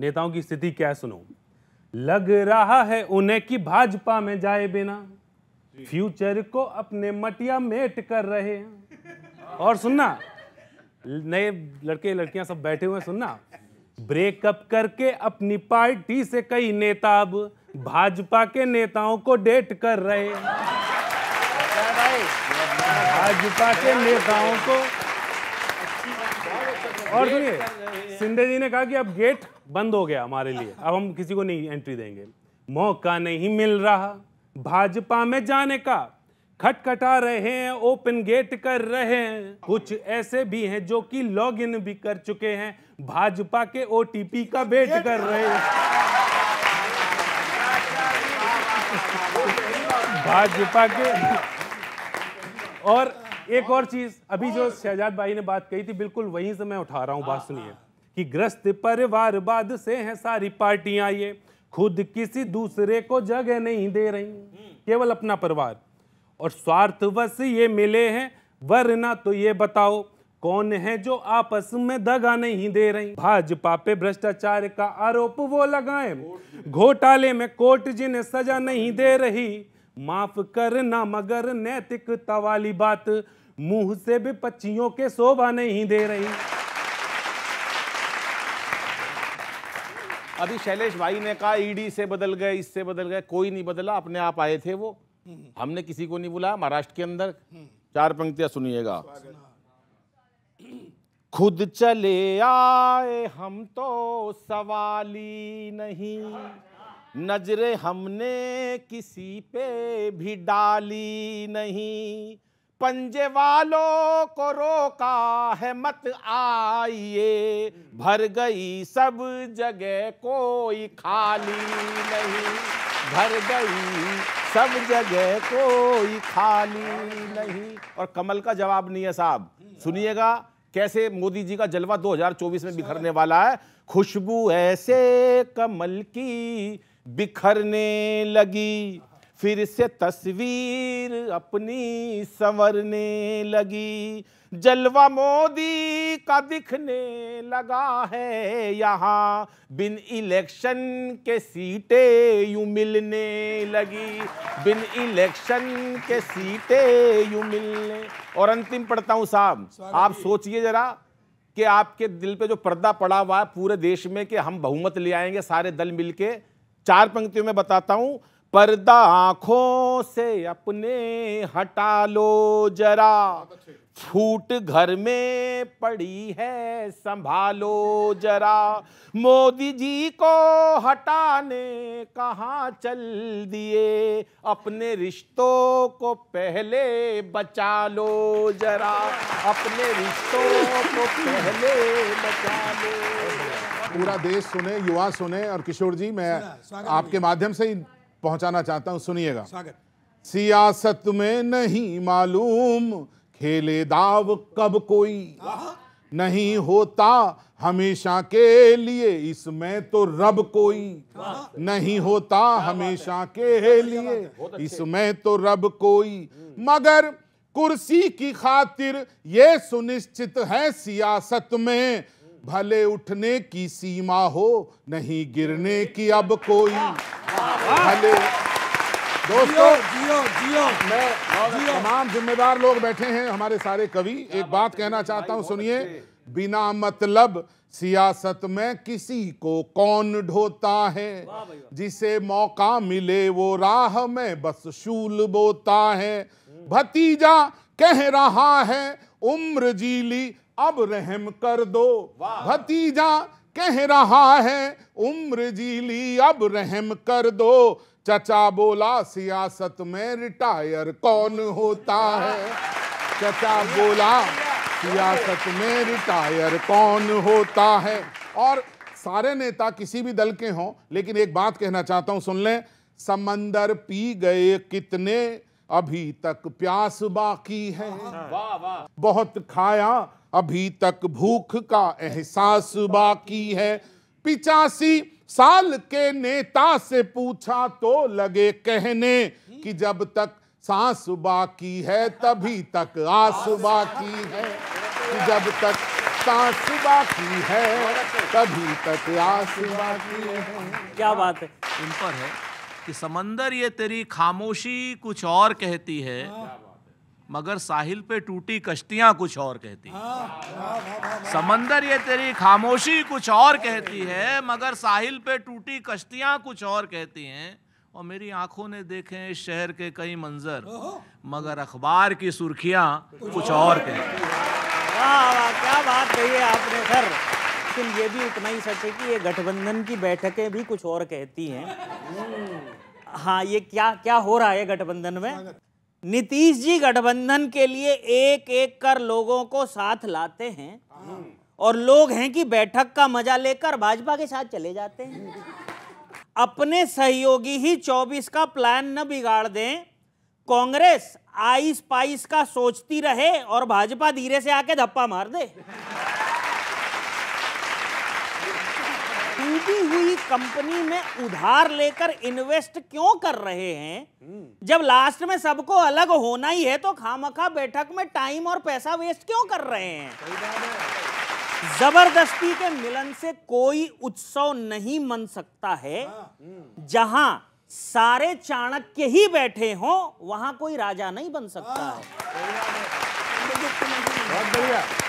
नेताओं की स्थिति क्या है सुनो लग रहा है उन्हें कि भाजपा में जाए बिना फ्यूचर को अपने मटिया मेट कर रहे हैं और सुनना नए लड़के लड़कियां सब बैठे हुए सुनना ब्रेकअप करके अपनी पार्टी से कई नेता अब भाजपा के नेताओं को डेट कर रहे हैं भाजपा के नेताओं को और सुनिए सिंधे जी ने कहा कि अब गेट बंद हो गया हमारे लिए अब हम किसी को नहीं एंट्री देंगे मौका नहीं मिल रहा भाजपा में जाने का खटखटा रहे हैं ओपन गेट कर रहे हैं कुछ ऐसे भी हैं जो कि लॉग इन भी कर चुके हैं भाजपा के ओटीपी का वेट कर रहे हैं भाजपा के और एक और चीज अभी जो शहजाद भाई ने बात कही थी बिल्कुल वहीं से मैं उठा रहा हूँ बात हाँ, सुनिए हाँ। कि ग्रस्त बाद से है सारी पार्टियां ये खुद किसी दूसरे को जगह नहीं दे रही हम्म। केवल अपना परिवार और स्वार्थवश ये मिले हैं वरना तो ये बताओ कौन है जो आपस में दगा नहीं दे रही भाजपा पे भ्रष्टाचार का आरोप वो लगाए घोटाले में कोर्ट जिन्हें सजा नहीं दे रही माफ करना मगर नैतिकता वाली बात मुंह से भी पक्षियों के शोभा नहीं दे रही अभी शैलेश भाई ने कहा ईडी से बदल गए इससे बदल गए कोई नहीं बदला अपने आप आए थे वो हमने किसी को नहीं बुलाया महाराष्ट्र के अंदर चार पंक्तियां सुनिएगा खुद चले आए हम तो सवाली नहीं नजरे हमने किसी पे भी डाली नहीं पंजे वालों को रोका है मत आइए भर गई सब जगह कोई खाली नहीं भर गई सब जगह कोई खाली नहीं और कमल का जवाब नहीं है साहब सुनिएगा कैसे मोदी जी का जलवा 2024 में बिखरने वाला है खुशबू ऐसे कमल की बिखरने लगी फिर से तस्वीर अपनी संवरने लगी जलवा मोदी का दिखने लगा है यहाँ बिन इलेक्शन के सीटें यू मिलने लगी बिन इलेक्शन के सीटें यू मिलने और अंतिम पढ़ता हूँ साहब आप सोचिए जरा कि आपके दिल पे जो पर्दा पड़ा हुआ है पूरे देश में कि हम बहुमत ले आएंगे सारे दल मिलके चार पंक्तियों में बताता हूं पर्दा आंखों से अपने हटा लो जरा छूट घर में पड़ी है संभालो जरा मोदी जी को हटाने कहाँ चल दिए अपने रिश्तों को पहले बचा लो जरा अपने रिश्तों को पहले बचा लो पूरा देश सुने युवा सुने और किशोर जी मैं आपके माध्यम से ही पहुंचाना चाहता हूं सुनिएगा सियासत में नहीं मालूम खेले दाव कब कोई नहीं होता हमेशा के लिए इसमें तो रब कोई नहीं होता हमेशा के लिए इसमें तो रब कोई मगर कुर्सी की खातिर ये सुनिश्चित है सियासत में भले उठने की सीमा हो नहीं गिरने की अब कोई भले दोस्तों जियो, जियो, मैं तमाम जिम्मेदार लोग बैठे हैं हमारे सारे कवि एक बात कहना चाहता हूं सुनिए बिना मतलब सियासत में किसी को कौन ढोता है जिसे मौका मिले वो राह में बस शूल बोता है हम्म। भतीजा कह रहा है उम्र जीली अब रहम कर दो भतीजा कह रहा है उम्र जी ली अब रहम कर दो चचा बोला सियासत में रिटायर कौन होता है चचा बोला सियासत में रिटायर कौन होता है और सारे नेता किसी भी दल के हों लेकिन एक बात कहना चाहता हूं सुन लें समंदर पी गए कितने अभी तक प्यास बाकी है हाँ। बहुत खाया अभी तक भूख का एहसास बाकी है पिचासी साल के नेता से पूछा तो लगे कहने कि जब तक सांस बाकी है तभी तक आस बाकी है कि जब तक सांस बाकी है तभी तक आस बाकी है क्या बात है इन पर है कि समंदर ये तेरी खामोशी कुछ और कहती है मगर साहिल पे टूटी कश्तियां कुछ और कहती हैं समंदर ये तेरी खामोशी कुछ और कहती है मगर साहिल पे टूटी कश्तियां कुछ और कहती हैं और मेरी आंखों ने देखे इस शहर के कई मंजर मगर अखबार की सुर्खियां कुछ और कहती क्या बात कही है आपने सर लेकिन ये भी इतना ही सच है कि ये गठबंधन की बैठकें भी कुछ और कहती हैं हम्म। हाँ ये क्या क्या हो रहा है गठबंधन में नीतीश जी गठबंधन के लिए एक एक कर लोगों को साथ लाते हैं और लोग हैं कि बैठक का मजा लेकर भाजपा के साथ चले जाते हैं अपने सहयोगी ही 24 का प्लान न बिगाड़ दें कांग्रेस आइस पाइस का सोचती रहे और भाजपा धीरे से आके धप्पा मार दे डूबी हुई कंपनी में उधार लेकर इन्वेस्ट क्यों कर रहे हैं हम्म। जब लास्ट में सबको अलग होना ही है तो खामखा बैठक में टाइम और पैसा वेस्ट क्यों कर रहे हैं जबरदस्ती के मिलन से कोई उत्सव नहीं मन सकता है हाँ, हम्म। जहां सारे चाणक्य ही बैठे हों वहां कोई राजा नहीं बन सकता हाँ, है बहुत बढ़िया